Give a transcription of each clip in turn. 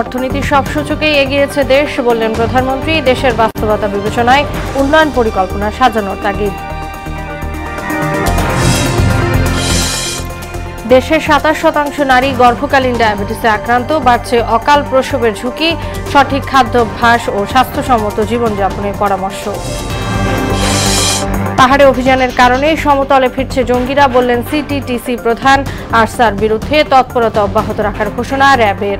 অর্থনীতির সব সূচকেই এগিয়েছে দেশ বললেন প্রধানমন্ত্রী দেশের বাস্তবতা বিবেচনায় উন্নয়ন পরিকল্পনা সাজানোর তাগিদ দেশের সাতাশ শতাংশ নারী গর্ভকালীন ডায়াবেটিসে আক্রান্ত বাড়ছে অকাল প্রসবের ঝুঁকি সঠিক খাদ্যাভ্যাস ও স্বাস্থ্যসম্মত জীবনযাপনের পরামর্শ পাহাড়ে অভিযানের কারণে সমতলে ফিরছে জঙ্গিরা বললেন সিটিটিসি প্রধান আরসার বিরুদ্ধে তৎপরতা অব্যাহত রাখার ঘোষণা র্যাবের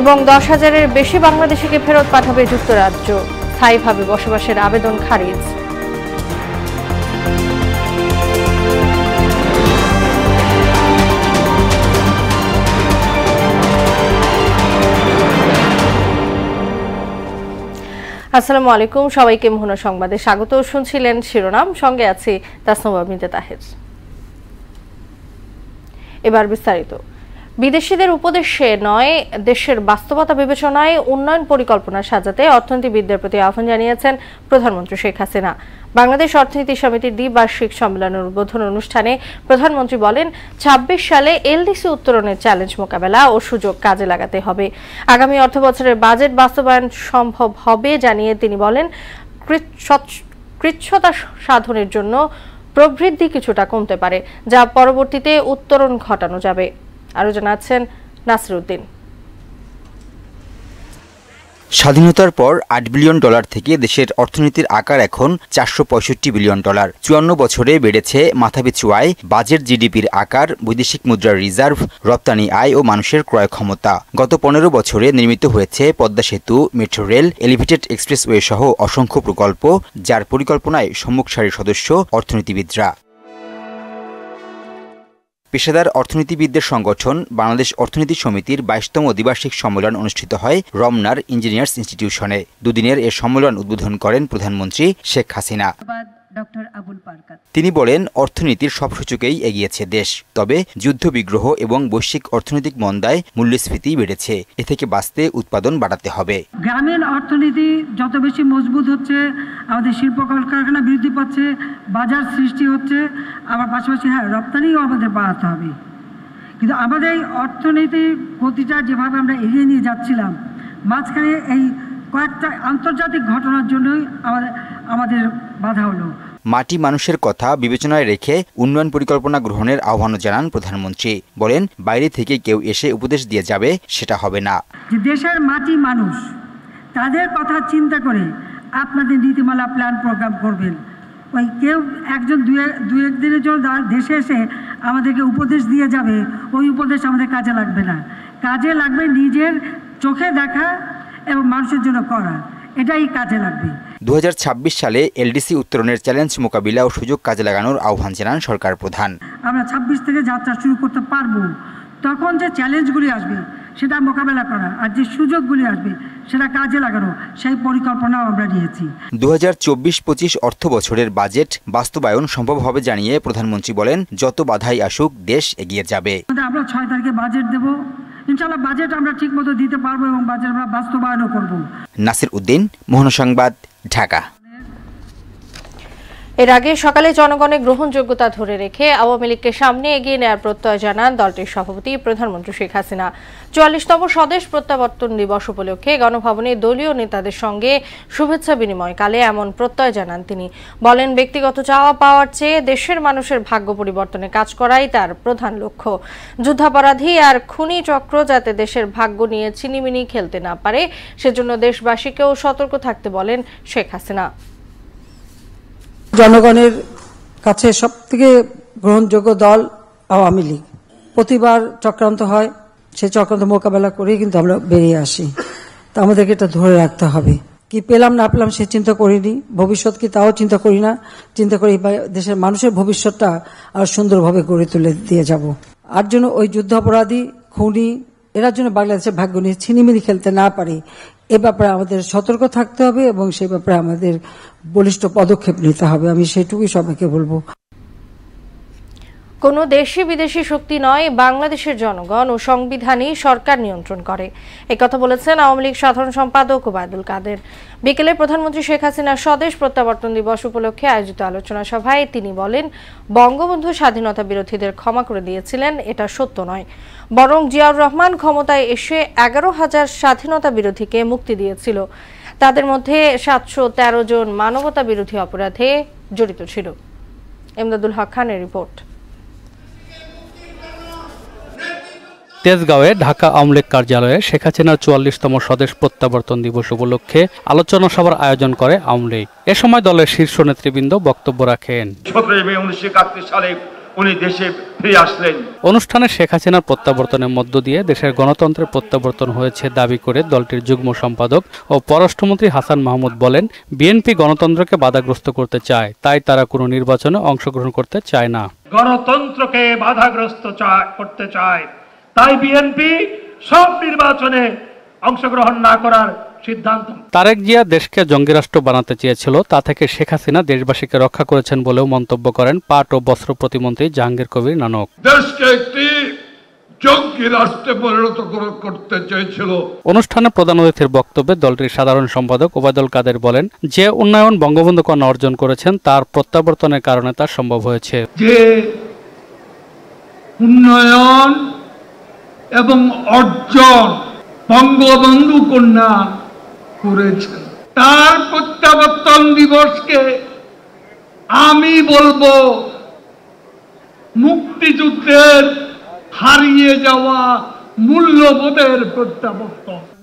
এবং দশ হাজারের বেশি বাংলাদেশিকে ফেরত পাঠাবে যুক্তরাজ্য স্থায়ীভাবে বসবাসের আবেদন খারিজ আসসালামু আলাইকুম সবাইকে মোহনা সংবাদে স্বাগত শুনছিলেন শিরোনাম সঙ্গে আছি তাসনুবা মিতা তাহের এবার বিস্তারিত বিদেশিদের উপদেশে নয় দেশের বাস্তবতা বিবেচনায় উন্নয়ন পরিকল্পনা সাজাতে অর্থনীতিবিদদের প্রতি আহ্বান জানিয়েছেন প্রধানমন্ত্রী শেখ হাসিনা বাংলাদেশ অর্থনীতি সমিতির দ্বিবার্ষিক সম্মেলনের উদ্বোধন অনুষ্ঠানে প্রধানমন্ত্রী বলেন ২৬ সালে এলডিসি উত্তরণের চ্যালেঞ্জ মোকাবেলা ও সুযোগ কাজে লাগাতে হবে আগামী অর্থ বছরের বাজেট বাস্তবায়ন সম্ভব হবে জানিয়ে তিনি বলেন কৃচ্ছতা সাধনের জন্য প্রবৃদ্ধি কিছুটা কমতে পারে যা পরবর্তীতে উত্তরণ ঘটানো যাবে জানাচ্ছেন নাসিরউদ্দিন স্বাধীনতার পর আট বিলিয়ন ডলার থেকে দেশের অর্থনীতির আকার এখন চারশো বিলিয়ন ডলার চুয়ান্ন বছরে বেড়েছে মাথাপিছু আয় বাজেট জিডিপির আকার বৈদেশিক মুদ্রার রিজার্ভ রপ্তানি আয় ও মানুষের ক্রয় ক্ষমতা গত পনেরো বছরে নির্মিত হয়েছে পদ্মা সেতু মেট্রো রেল এলিভেটেড এক্সপ্রেসওয়ে সহ অসংখ্য প্রকল্প যার পরিকল্পনায় সম্মুখ সারির সদস্য অর্থনীতিবিদরা পেশাদার অর্থনীতিবিদদের সংগঠন বাংলাদেশ অর্থনীতি সমিতির বাইশতম দ্বিবার্ষিক সম্মেলন অনুষ্ঠিত হয় রমনার ইঞ্জিনিয়ার্স ইনস্টিটিউশনে দুদিনের এ সম্মেলন উদ্বোধন করেন প্রধানমন্ত্রী শেখ হাসিনা তিনি বলেন অর্থনীতির সব সূচকেই এগিয়েছে দেশ তবে যুদ্ধবিগ্রহ এবং বৈশ্বিক অর্থনৈতিক মন্দায় মূল্যস্ফীতি বেড়েছে এ থেকে বাঁচতে উৎপাদন বাড়াতে হবে গ্রামের অর্থনীতি যত বেশি মজবুত হচ্ছে আমাদের শিল্প কলকারখানা বৃদ্ধি পাচ্ছে বাজার সৃষ্টি হচ্ছে আবার পাশাপাশি হ্যাঁ রপ্তানিও আমাদের বাড়াতে হবে কিন্তু আমাদের এই অর্থনীতির গতিটা যেভাবে আমরা এগিয়ে নিয়ে যাচ্ছিলাম মাঝখানে এই কয়েকটা আন্তর্জাতিক ঘটনার জন্যই আমাদের আমাদের বাধা হলো মাটি মানুষের কথা বিবেচনায় রেখে উন্নয়ন পরিকল্পনা গ্রহণের আহ্বানও জানান প্রধানমন্ত্রী বলেন বাইরে থেকে কেউ এসে উপদেশ দিয়ে যাবে সেটা হবে না দেশের মাটি মানুষ তাদের কথা চিন্তা করে আপনাদের নীতিমালা প্ল্যান প্রোগ্রাম করবেন ওই কেউ একজন দু এক দিনের জন্য দেশে এসে আমাদেরকে উপদেশ দিয়ে যাবে ওই উপদেশ আমাদের কাজে লাগবে না কাজে লাগবে নিজের চোখে দেখা এবং মানুষের জন্য করা এটাই কাজে লাগবে দু সালে এলডিসি উত্তরণের চ্যালেঞ্জ মোকাবিলা ও সুযোগ কাজে লাগানোর আহ্বান জানান সরকার প্রধান আমরা ছাব্বিশ থেকে যাত্রা শুরু করতে পারব তখন যে চ্যালেঞ্জগুলি আসবে সেটা মোকাবেলা করা আর যে সুযোগগুলি আসবে সেটা কাজে লাগানো সেই পরিকল্পনাও আমরা নিয়েছি দু হাজার চব্বিশ পঁচিশ অর্থ বছরের বাজেট বাস্তবায়ন সম্ভব হবে জানিয়ে প্রধানমন্ত্রী বলেন যত বাধাই আসুক দেশ এগিয়ে যাবে আমরা ছয় তারিখে বাজেট দেব ইনশাল্লাহ বাজেট আমরা ঠিক মতো দিতে পারবো এবং বাজেট আমরা বাস্তবায়নও করবো নাসির উদ্দিন মোহন সংবাদ ঢাকা এর আগে সকালে জনগণের গ্রহণযোগ্যতা ধরে রেখে আওয়ামী লীগকে সামনে এগিয়ে নেওয়ার প্রত্যয় জানান দলটির সভাপতি প্রধানমন্ত্রী শেখ হাসিনা চুয়াল্লিশতম স্বদেশ প্রত্যাবর্তন দিবস উপলক্ষে গণভবনে দলীয় নেতাদের সঙ্গে শুভেচ্ছা বিনিময়কালে এমন প্রত্যয় জানান তিনি বলেন ব্যক্তিগত চাওয়া পাওয়ার চেয়ে দেশের মানুষের ভাগ্য পরিবর্তনে কাজ করাই তার প্রধান লক্ষ্য যুদ্ধাপরাধী আর খুনি চক্র যাতে দেশের ভাগ্য নিয়ে চিনিমিনি খেলতে না পারে সেজন্য দেশবাসীকেও সতর্ক থাকতে বলেন শেখ হাসিনা জনগণের কাছে সব থেকে গ্রহণযোগ্য দল আওয়ামী লীগ প্রতিবার চক্রান্ত হয় সে চক্রান্ত মোকাবেলা করেই কিন্তু আমরা বেরিয়ে আসি তা আমাদেরকে এটা ধরে রাখতে হবে কি পেলাম না পেলাম সে চিন্তা করিনি ভবিষ্যৎ কি তাও চিন্তা করি না চিন্তা করি দেশের মানুষের ভবিষ্যৎটা আর সুন্দরভাবে গড়ে তুলে দিয়ে যাব আর জন্য ওই যুদ্ধাপরাধী খুনি এরা জন্য বাংলাদেশের ভাগ্য নিয়ে ছিনিমিনি খেলতে না পারে এ ব্যাপারে আমাদের সতর্ক থাকতে হবে এবং সে ব্যাপারে আমাদের বলিষ্ঠ পদক্ষেপ নিতে হবে আমি সেটুকুই সবাইকে বলবো কোনো দেশি বিদেশি শক্তি নয় বাংলাদেশের জনগণ ও সংবিধানই সরকার নিয়ন্ত্রণ করে কথা বলেছেন আওয়ামী লীগ সাধারণ সম্পাদক ওবায়দুল কাদের বিকেলে প্রধানমন্ত্রী শেখ হাসিনার স্বদেশ প্রত্যাবর্তন দিবস উপলক্ষে আয়োজিত আলোচনা সভায় তিনি বলেন বঙ্গবন্ধু স্বাধীনতা বিরোধীদের ক্ষমা করে দিয়েছিলেন এটা সত্য নয় বরং জিয়াউর রহমান ক্ষমতায় এসে এগারো হাজার স্বাধীনতা বিরোধীকে মুক্তি দিয়েছিল তাদের মধ্যে সাতশো তেরো জন মানবতা বিরোধী অপরাধে জড়িত ছিল এমদাদুল হক খানের রিপোর্ট তেজগাঁওয়ে ঢাকা আওয়ামী লীগ কার্যালয়ে শেখ হাসিনার চুয়াল্লিশতম স্বদেশ প্রত্যাবর্তন দিবস উপলক্ষে আলোচনা সভার আয়োজন করে আওয়ামী লীগ এ সময় দলের শীর্ষ নেতৃবৃন্দ বক্তব্য রাখেন উনি দেশে ফিরে আসলেন অনুষ্ঠানে শেখ হাসিনার প্রত্যাবর্তনের মধ্য দিয়ে দেশের গণতন্ত্রের প্রত্যাবর্তন হয়েছে দাবি করে দলটির যুগ্ম সম্পাদক ও পররাষ্ট্রমন্ত্রী হাসান মাহমুদ বলেন বিএনপি গণতন্ত্রকে বাধাগ্রস্ত করতে চায় তাই তারা কোনো নির্বাচনে অংশগ্রহণ করতে চায় না গণতন্ত্রকে বাধাগ্রস্ত করতে চায় তাই বিএনপি সব নির্বাচনে অংশগ্রহণ না করার তারেক জিয়া দেশকে জঙ্গিরাষ্ট্র বানাতে চেয়েছিল তা থেকে শেখ হাসিনা দেশবাসীকে রক্ষা করেছেন বলেও মন্তব্য করেন পাট ও বস্ত্র প্রতিমন্ত্রী জাহাঙ্গীর কবির নানক দেশকে একটি অনুষ্ঠানে প্রধান অতিথির বক্তব্যে দলটির সাধারণ সম্পাদক ওবায়দুল কাদের বলেন যে উন্নয়ন বঙ্গবন্ধু কন্যা অর্জন করেছেন তার প্রত্যাবর্তনের কারণে তা সম্ভব হয়েছে যে উন্নয়ন এবং অর্জন বঙ্গবন্ধু কন্যা করেছেন তার প্রত্যাবর্তন দিবসকে আমি বলবো মুক্তিযুদ্ধের হারিয়ে যাওয়া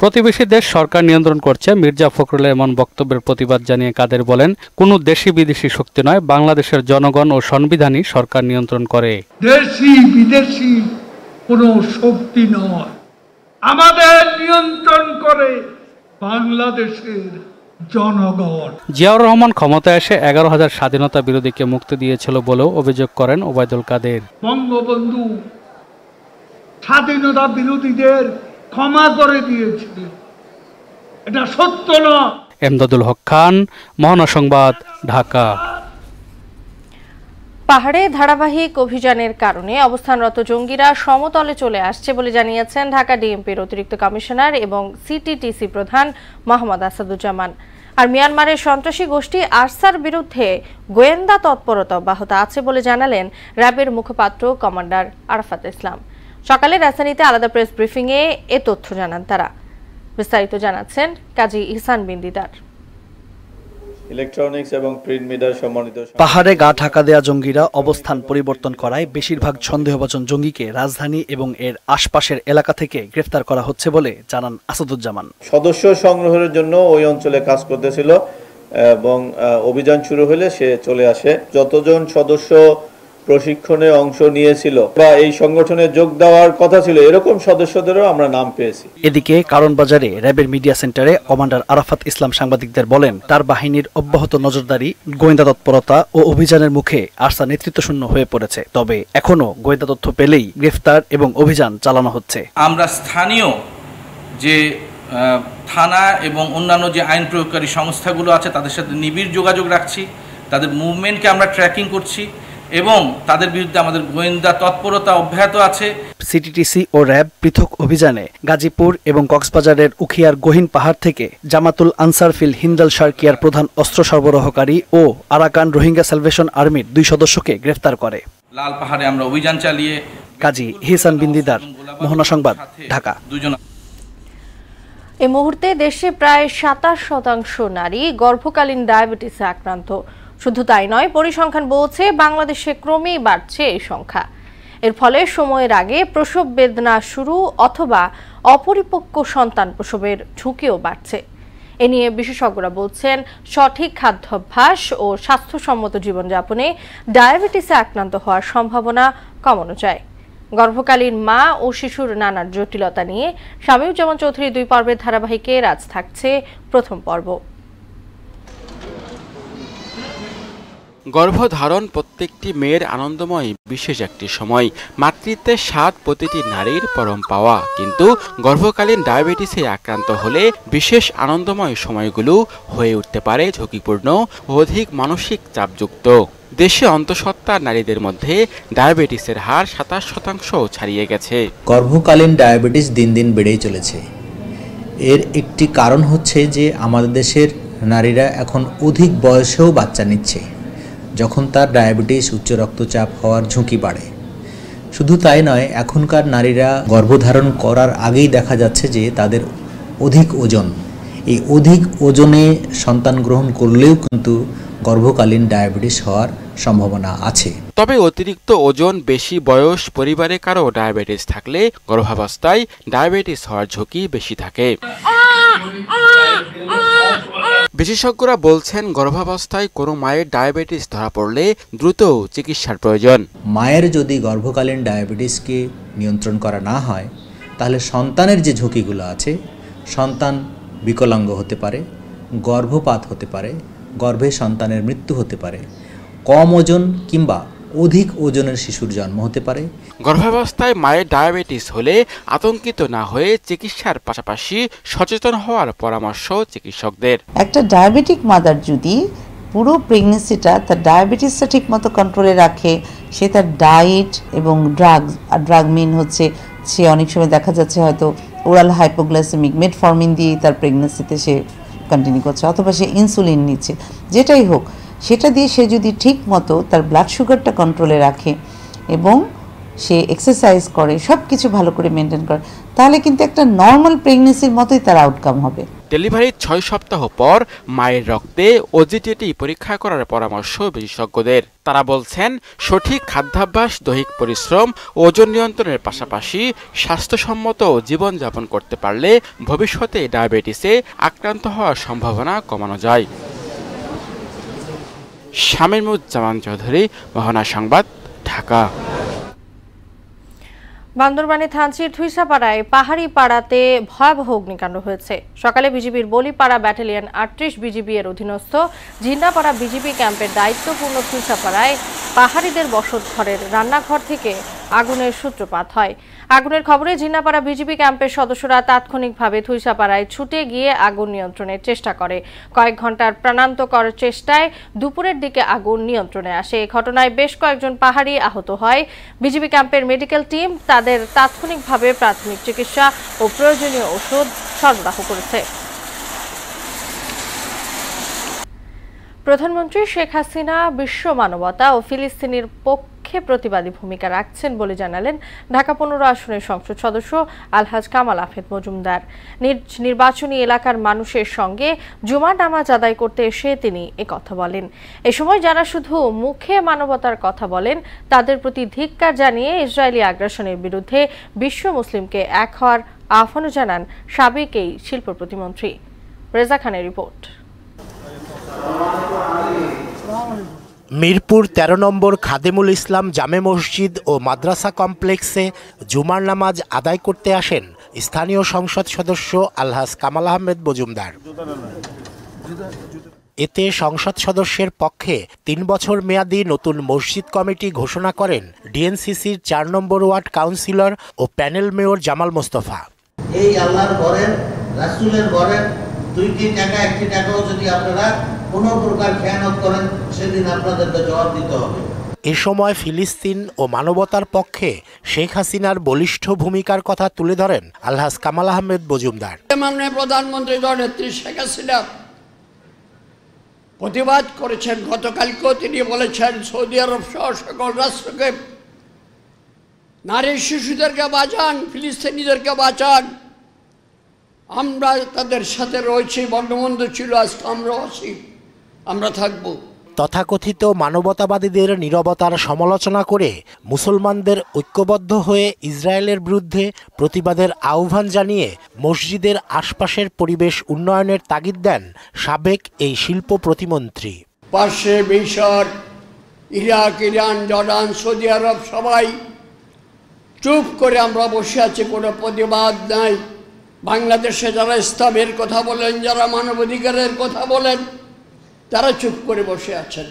প্রতিবেশী দেশ সরকার নিয়ন্ত্রণ করছে মির্জা ফখরুল এমন বক্তব্যের প্রতিবাদ জানিয়ে কাদের বলেন কোন দেশি বিদেশি শক্তি নয় বাংলাদেশের জনগণ ও সংবিধানই সরকার নিয়ন্ত্রণ করে দেশি বিদেশি কোনো শক্তি নয় আমাদের নিয়ন্ত্রণ করে বাংলাদেশের জনগণ জিয়াউর রহমান ক্ষমতায় এসে এগারো হাজার স্বাধীনতা বিরোধীকে মুক্তি দিয়েছিল বলেও অভিযোগ করেন ওবায়দুল কাদের বঙ্গবন্ধু স্বাধীনতা বিরোধীদের ক্ষমা করে দিয়েছিল এটা সত্য না এমদাদুল হক খান মহানসংবাদ সংবাদ ঢাকা পাহাড়ে ধারাবাহিক অভিযানের কারণে অবস্থানরত জঙ্গিরা সমতলে চলে আসছে বলে জানিয়েছেন ঢাকা ডিএমপির অতিরিক্ত কমিশনার এবং সিটিটিসি প্রধান মোহাম্মদ আসাদুজ্জামান আর মিয়ানমারের সন্ত্রাসী গোষ্ঠী আরসার বিরুদ্ধে গোয়েন্দা তৎপরতা অব্যাহত আছে বলে জানালেন র্যাবের মুখপাত্র কমান্ডার আরাফাত ইসলাম সকালে রাজধানীতে আলাদা প্রেস ব্রিফিংয়ে এ তথ্য জানান তারা বিস্তারিত জানাচ্ছেন কাজী ইহসান বিন্দিদার ইলেকট্রনিক্স এবং প্রিন্ট মিডার সম্মানিত পাহাড়ে গা ঢাকা দেয়া জঙ্গিরা অবস্থান পরিবর্তন করায় বেশিরভাগ সন্দেহভাজন জঙ্গিকে রাজধানী এবং এর আশপাশের এলাকা থেকে গ্রেফতার করা হচ্ছে বলে জানান আসাদুজ্জামান সদস্য সংগ্রহের জন্য ওই অঞ্চলে কাজ করতেছিল এবং অভিযান শুরু হলে সে চলে আসে যতজন সদস্য প্রশিক্ষণে অংশ নিয়েছিল বা এই সংগঠনে যোগ দেওয়ার কথা ছিল এরকম সদস্যদেরও আমরা নাম পেয়েছি এদিকে কারণ বাজারে র্যাবের মিডিয়া সেন্টারে কমান্ডার আরাফাত ইসলাম সাংবাদিকদের বলেন তার বাহিনীর অব্যাহত নজরদারি গোয়েন্দা তৎপরতা ও অভিযানের মুখে আস্থা নেতৃত্বশূন্য হয়ে পড়েছে তবে এখনও গোয়েন্দা তথ্য পেলেই গ্রেফতার এবং অভিযান চালানো হচ্ছে আমরা স্থানীয় যে থানা এবং অন্যান্য যে আইন প্রয়োগকারী সংস্থাগুলো আছে তাদের সাথে নিবিড় যোগাযোগ রাখছি তাদের মুভমেন্টকে আমরা ট্র্যাকিং করছি এবং তাদের বিরুদ্ধে আমাদের গোয়েন্দা তৎপরতা অব্যাহত আছে সিটিটিসি ও র্যাব পৃথক অভিযানে গাজীপুর এবং কক্সবাজারের উখিয়ার গহীন পাহাড় থেকে জামাতুল আনসার ফিল হিন্দাল শার্কিয়ার প্রধান অস্ত্র সরবরাহকারী ও আরাকান রোহিঙ্গা সালভেশন আর্মির দুই সদস্যকে গ্রেফতার করে লাল পাহাড়ে আমরা অভিযান চালিয়ে কাজী হিসান বিন্দিদার মোহনা সংবাদ ঢাকা দুজন এই মুহূর্তে দেশে প্রায় সাতাশ শতাংশ নারী গর্ভকালীন ডায়াবেটিসে আক্রান্ত শুধু তাই নয় পরিসংখ্যান বলছে বাংলাদেশে ক্রমেই বাড়ছে এই সংখ্যা এর ফলে সময়ের আগে প্রসব বেদনা শুরু অথবা অপরিপক্ক সন্তান প্রসবের ঝুঁকিও বাড়ছে এ নিয়ে বিশেষজ্ঞরা বলছেন সঠিক খাদ্যাভ্যাস ও স্বাস্থ্যসম্মত জীবনযাপনে ডায়াবেটিসে আক্রান্ত হওয়ার সম্ভাবনা কমানো যায় গর্ভকালীন মা ও শিশুর নানার জটিলতা নিয়ে স্বামীজামান চৌধুরী দুই পর্বের ধারাবাহিকে রাজ থাকছে প্রথম পর্ব গর্ভধারণ প্রত্যেকটি মেয়ের আনন্দময় বিশেষ একটি সময় মাতৃত্বের স্বাদ প্রতিটি নারীর পরম পাওয়া কিন্তু গর্ভকালীন ডায়াবেটিসে আক্রান্ত হলে বিশেষ আনন্দময় সময়গুলো হয়ে উঠতে পারে ঝুঁকিপূর্ণ অধিক মানসিক চাপযুক্ত দেশে অন্তঃসত্ত্বা নারীদের মধ্যে ডায়াবেটিসের হার সাতাশ শতাংশ ছাড়িয়ে গেছে গর্ভকালীন ডায়াবেটিস দিন দিন বেড়েই চলেছে এর একটি কারণ হচ্ছে যে আমাদের দেশের নারীরা এখন অধিক বয়সেও বাচ্চা নিচ্ছে যখন তার ডায়াবেটিস উচ্চ রক্তচাপ হওয়ার ঝুঁকি বাড়ে শুধু তাই নয় এখনকার নারীরা গর্ভধারণ করার আগেই দেখা যাচ্ছে যে তাদের অধিক ওজন এই অধিক ওজনে সন্তান গ্রহণ করলেও কিন্তু গর্ভকালীন ডায়াবেটিস হওয়ার সম্ভাবনা আছে তবে অতিরিক্ত ওজন বেশি বয়স পরিবারে কারো ডায়াবেটিস থাকলে গর্ভাবস্থায় ডায়াবেটিস হওয়ার ঝুঁকি বেশি থাকে বিশেষজ্ঞরা বলছেন গর্ভাবস্থায় কোনো মায়ের ডায়াবেটিস ধরা পড়লে দ্রুত চিকিৎসার প্রয়োজন মায়ের যদি গর্ভকালীন ডায়াবেটিসকে নিয়ন্ত্রণ করা না হয় তাহলে সন্তানের যে ঝুঁকিগুলো আছে সন্তান বিকলাঙ্গ হতে পারে গর্ভপাত হতে পারে গর্ভে সন্তানের মৃত্যু হতে পারে কম ওজন কিংবা অধিক ওজনের শিশুর জন্ম হতে পারে গর্ভাবস্থায় মায়ের ডায়াবেটিস হলে আতঙ্কিত না হয়ে চিকিৎসার পাশাপাশি সচেতন হওয়ার পরামর্শ চিকিৎসকদের একটা ডায়াবেটিক মাদার যদি পুরো প্রেগনেন্সিটা তার ডায়াবেটিসটা ঠিকমতো কন্ট্রোলে রাখে সে তার ডায়েট এবং ড্রাগস আর ড্রাগ মেন হচ্ছে সে অনেক সময় দেখা যাচ্ছে হয়তো ওরাল হাইপোগ্লাইসেমিক মেটফর্মিন দিয়ে তার প্রেগনেন্সিতে সে কন্টিনিউ করছে অথবা সে ইনসুলিন নিচ্ছে যেটাই হোক সেটা দিয়ে সে যদি ঠিক মতো তার ব্লাড সুগারটা কন্ট্রোলে রাখে এবং সে এক্সারসাইজ করে সব কিছু ভালো করে মেনটেন করে তাহলে কিন্তু একটা নর্মাল প্রেগনেন্সির মতোই তার আউটকাম হবে ডেলিভারির ছয় সপ্তাহ পর মায়ের রক্তে ওজিটিটি পরীক্ষা করার পরামর্শ বিশেষজ্ঞদের তারা বলছেন সঠিক খাদ্যাভ্যাস দৈহিক পরিশ্রম ওজন নিয়ন্ত্রণের পাশাপাশি স্বাস্থ্যসম্মত জীবনযাপন করতে পারলে ভবিষ্যতে ডায়াবেটিসে আক্রান্ত হওয়ার সম্ভাবনা কমানো যায় শামিমুজ্জামান চৌধুরী মহানা সংবাদ ঢাকা বান্দরবানে থানচির থুইসাপাড়ায় পাহাড়ি পাড়াতে ভয়াবহ অগ্নিকাণ্ড হয়েছে সকালে বিজিবির বলিপাড়া ব্যাটালিয়ন আটত্রিশ বিজিবি এর অধীনস্থ ঝিন্নাপাড়া বিজিবি ক্যাম্পের দায়িত্বপূর্ণ থুইসাপাড়ায় পাহাড়িদের বসত ঘরের রান্নাঘর থেকে আগুনের সূত্রপাত হয় আগুনের খবরে জিন্নাপাড়া বিজেপি ক্যাম্পের সদস্যরা তাৎক্ষণিকভাবে থুইসাপাড়ায় ছুটে গিয়ে আগুন নিয়ন্ত্রণের চেষ্টা করে কয়েক ঘন্টার প্রাণান্তকর চেষ্টায় দুপুরের দিকে আগুন নিয়ন্ত্রণে আসে এ ঘটনায় বেশ কয়েকজন পাহাড়ি আহত হয় বিজেপি ক্যাম্পের মেডিকেল টিম তাদের তাৎক্ষণিকভাবে প্রাথমিক চিকিৎসা ও প্রয়োজনীয় ওষুধ সরবরাহ করেছে প্রধানমন্ত্রী শেখ হাসিনা বিশ্ব মানবতা ও ফিলিস্তিনির পক্ষ পক্ষে প্রতিবাদী ভূমিকা রাখছেন বলে জানালেন ঢাকা পনেরো আসনের সংসদ সদস্য আলহাজ কামাল আফেদ মজুমদার নির্বাচনী এলাকার মানুষের সঙ্গে জুমা নামাজ আদায় করতে এসে তিনি কথা বলেন এ সময় যারা শুধু মুখে মানবতার কথা বলেন তাদের প্রতি ধিক্কার জানিয়ে ইসরায়েলি আগ্রাসনের বিরুদ্ধে বিশ্ব মুসলিমকে এক হওয়ার আহ্বানও জানান সাবেক এই শিল্প প্রতিমন্ত্রী রেজা খানের রিপোর্ট মিরপুর ১৩ নম্বর খাদেমুল ইসলাম জামে মসজিদ ও মাদ্রাসা কমপ্লেক্সে জুমার নামাজ আদায় করতে আসেন স্থানীয় সংসদ সদস্য আলহাজ কামাল আহমেদ মজুমদার এতে সংসদ সদস্যের পক্ষে তিন বছর মেয়াদী নতুন মসজিদ কমিটি ঘোষণা করেন ডিএনসিসির চার নম্বর ওয়ার্ড কাউন্সিলর ও প্যানেল মেয়র জামাল মোস্তফা এই আল্লাহর বরেন রাসুলের বরেন দুইটি টাকা একটি টাকাও যদি আপনারা কোনো প্রকার খেয়ানত করেন সেদিন আপনাদেরকে জবাব দিতে হবে এ সময় ফিলিস্তিন ও মানবতার পক্ষে শেখ হাসিনার বলিষ্ঠ ভূমিকার কথা তুলে ধরেন আলহাজ কামাল আহমেদ মজুমদার মাননীয় প্রধানমন্ত্রী জনেত্রী শেখ হাসিনা প্রতিবাদ করেছেন গতকালকেও তিনি বলেছেন সৌদি আরব সহ সকল রাষ্ট্রকে নারী শিশুদেরকে বাঁচান ফিলিস্তিনিদেরকে বাঁচান আমরা তাদের সাথে রয়েছি বঙ্গবন্ধু ছিল আজকে আমরা আছি আমরা থাকব তথাকথিত মানবতাবাদীদের নিরবতার সমালোচনা করে মুসলমানদের ঐক্যবদ্ধ হয়ে ইসরায়েলের বিরুদ্ধে প্রতিবাদের আহ্বান জানিয়ে মসজিদের আশপাশের পরিবেশ উন্নয়নের তাগিদ দেন সাবেক এই শিল্প প্রতিমন্ত্রী পার্শ্বে মিশর ইরাক ইরান জর্ডান সৌদি আরব সবাই চুপ করে আমরা বসে আছি কোনো প্রতিবাদ নাই বাংলাদেশে যারা ইসলামের কথা বলেন যারা মানবাধিকারের কথা বলেন তারা চুপ করে বসে আছেন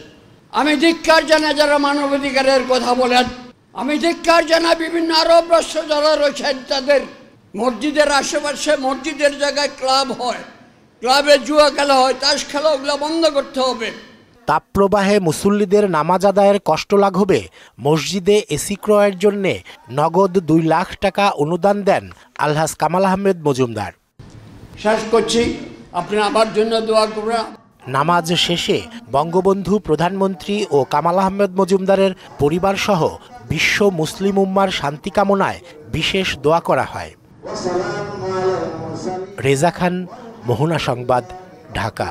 আমি ধিক্ষার জানা যারা মানবাধিকারের কথা বলেন আমি ধিক্ষার জানা বিভিন্ন আরব রাষ্ট্র যারা রয়েছেন তাদের মসজিদের আশেপাশে মসজিদের জায়গায় ক্লাব হয় ক্লাবে জুয়া খেলা হয় তাস খেলা ওগুলো বন্ধ করতে হবে তাপপ্রবাহে মুসল্লিদের নামাজ আদায়ের কষ্ট লাঘবে মসজিদে এসি ক্রয়ের জন্য নগদ দুই লাখ টাকা অনুদান দেন আলহাস কামাল আহমেদ মজুমদার শেষ করছি আপনি আমার জন্য দোয়া নামাজ শেষে বঙ্গবন্ধু প্রধানমন্ত্রী ও কামাল আহমেদ মজুমদারের পরিবারসহ বিশ্ব মুসলিম উম্মার শান্তি কামনায় বিশেষ দোয়া করা হয় রেজা খান মোহনা সংবাদ ঢাকা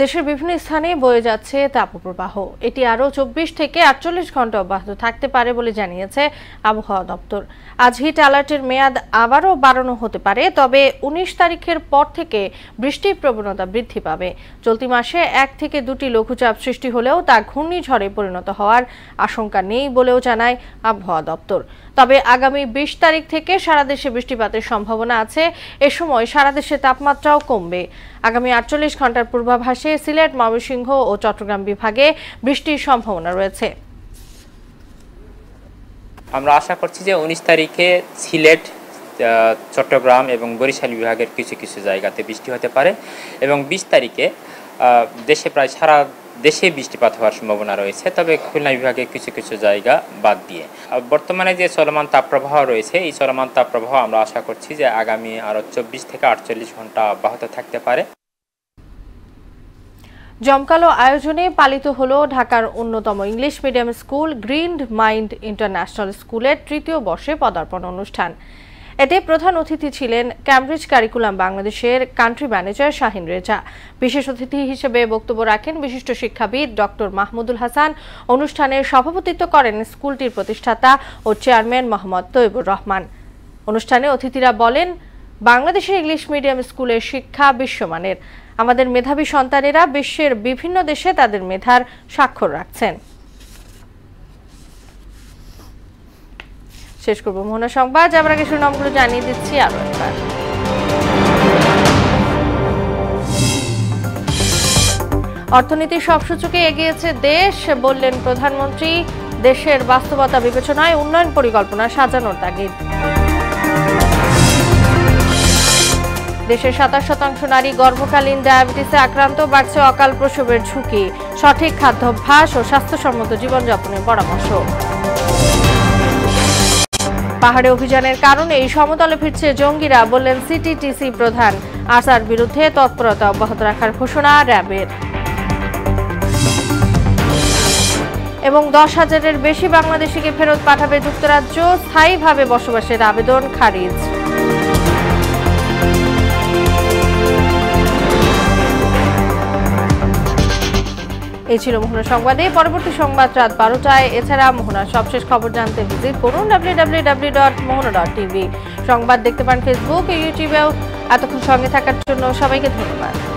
দেশের বিভিন্ন স্থানে বয়ে যাচ্ছে তাপপ্রবাহ এটি আরও চব্বিশ থেকে আটচল্লিশ ঘন্টা অব্যাহত থাকতে পারে বলে জানিয়েছে আবহাওয়া দপ্তর আজ হিট অ্যালার্টের মেয়াদ আবারও বাড়ানো হতে পারে তবে ১৯ তারিখের পর থেকে বৃষ্টির প্রবণতা বৃদ্ধি পাবে চলতি মাসে এক থেকে দুটি লঘুচাপ সৃষ্টি হলেও তা ঘূর্ণিঝড়ে পরিণত হওয়ার আশঙ্কা নেই বলেও জানায় আবহাওয়া দপ্তর তবে আগামী বিশ তারিখ থেকে সারা দেশে বৃষ্টিপাতের সম্ভাবনা আছে এ সময় সারা দেশে তাপমাত্রাও কমবে আগামী আটচল্লিশ ঘন্টার পূর্বাভাসে সিলেট ময়মনসিংহ ও চট্টগ্রাম বিভাগে বৃষ্টির সম্ভাবনা রয়েছে আমরা আশা করছি যে উনিশ তারিখে সিলেট চট্টগ্রাম এবং বরিশাল বিভাগের কিছু কিছু জায়গাতে বৃষ্টি হতে পারে এবং বিশ তারিখে দেশে প্রায় সারা দেশে বৃষ্টিপাত হওয়ার সম্ভাবনা রয়েছে তবে খুলনা বিভাগে কিছু কিছু জায়গা বাদ দিয়ে বর্তমানে যে চলমান তাপপ্রবাহ রয়েছে এই চলমান তাপপ্রবাহ আমরা আশা করছি যে আগামী আরও চব্বিশ থেকে আটচল্লিশ ঘন্টা অব্যাহত থাকতে পারে জমকালো আয়োজনে পালিত হল ঢাকার অন্যতম English medium school Grind Mind International স্কুলের তৃতীয় বর্ষে পদার্পণ অনুষ্ঠান এতে প্রধান অতিথি ছিলেন ক্যামব্রিজ কারিকুলাম বাংলাদেশের কান্ট্রি ম্যানেজার শাহিন রেজা বিশেষ অতিথি হিসেবে বক্তব্য রাখেন বিশিষ্ট শিক্ষাবিদ ডক্টর মাহমুদুল হাসান অনুষ্ঠানে সভাপতিত্ব করেন স্কুলটির প্রতিষ্ঠাতা ও চেয়ারম্যান মোহাম্মদ তৈবুর রহমান অনুষ্ঠানে অতিথিরা বলেন বাংলাদেশের ইংলিশ মিডিয়াম স্কুলের শিক্ষা বিশ্বমানের আমাদের মেধাবী সন্তানেরা বিশ্বের বিভিন্ন দেশে তাদের মেধার স্বাক্ষর রাখছেন শেষ করব মোহনা সংবাদ আমরা আগে নামগুলো জানিয়ে দিচ্ছি আরো একবার অর্থনীতি সব সূচকে এগিয়েছে দেশ বললেন প্রধানমন্ত্রী দেশের বাস্তবতা বিবেচনায় উন্নয়ন পরিকল্পনা সাজানোর তাগিদ দেশের সাতাশ শতাংশ নারী গর্ভকালীন ডায়াবেটিসে আক্রান্ত বাড়ছে অকাল প্রসবের ঝুঁকি সঠিক খাদ্যাভ্যাস ও স্বাস্থ্যসম্মত জীবনযাপনের পরামর্শ পাহাড়ে অভিযানের কারণে সমতলে ফিরছে জঙ্গিরা বললেন সিটিটিসি প্রধান আসার বিরুদ্ধে তৎপরতা অব্যাহত রাখার ঘোষণা র্যাবের এবং দশ হাজারের বেশি বাংলাদেশিকে ফেরত পাঠাবে যুক্তরাজ্য স্থায়ীভাবে বসবাসের আবেদন খারিজ এই ছিল মোহনা সংবাদে পরবর্তী সংবাদ রাত বারোটায় এছাড়া মোহনার সবশেষ খবর জানতে ভিজিট করুন ডাব্লিউ সংবাদ দেখতে পান ফেসবুক ইউটিউবেও এতক্ষণ সঙ্গে থাকার জন্য সবাইকে ধন্যবাদ